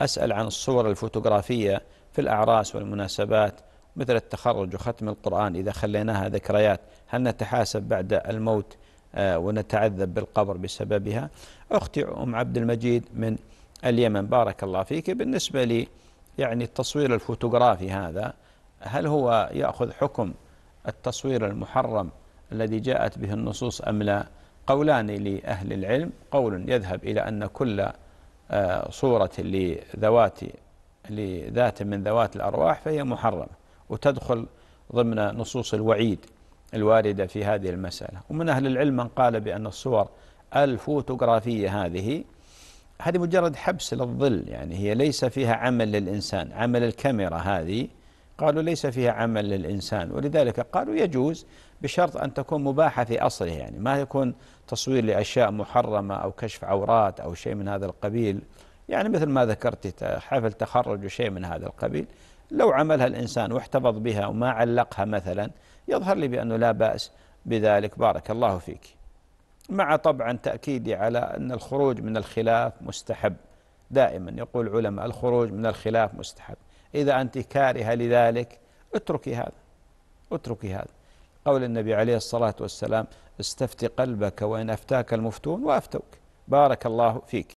أسأل عن الصور الفوتوغرافية في الأعراس والمناسبات مثل التخرج وختم القرآن إذا خليناها ذكريات هل نتحاسب بعد الموت آه، ونتعذب بالقبر بسببها أختي أم عبد المجيد من اليمن بارك الله فيك بالنسبة لي يعني التصوير الفوتوغرافي هذا هل هو يأخذ حكم التصوير المحرم الذي جاءت به النصوص أم لا قولان لأهل العلم قول يذهب إلى أن كل آه، صورة لذوات لذات من ذوات الأرواح فهي محرمة وتدخل ضمن نصوص الوعيد الواردة في هذه المسألة ومن أهل العلم من قال بأن الصور الفوتوغرافية هذه هذه مجرد حبس للظل يعني هي ليس فيها عمل للإنسان عمل الكاميرا هذه قالوا ليس فيها عمل للإنسان ولذلك قالوا يجوز بشرط أن تكون مباحة في أصله يعني ما يكون تصوير لأشياء محرمة أو كشف عورات أو شيء من هذا القبيل يعني مثل ما ذكرت حفل تخرج وشيء من هذا القبيل لو عملها الإنسان واحتفظ بها وما علقها مثلا يظهر لي بأنه لا بأس بذلك بارك الله فيك مع طبعا تأكيدي على أن الخروج من الخلاف مستحب دائما يقول علماء الخروج من الخلاف مستحب إذا أنت كارهة لذلك اتركي هذا اتركي هذا قول النبي عليه الصلاة والسلام استفتي قلبك وإن أفتاك المفتون وأفتوك بارك الله فيك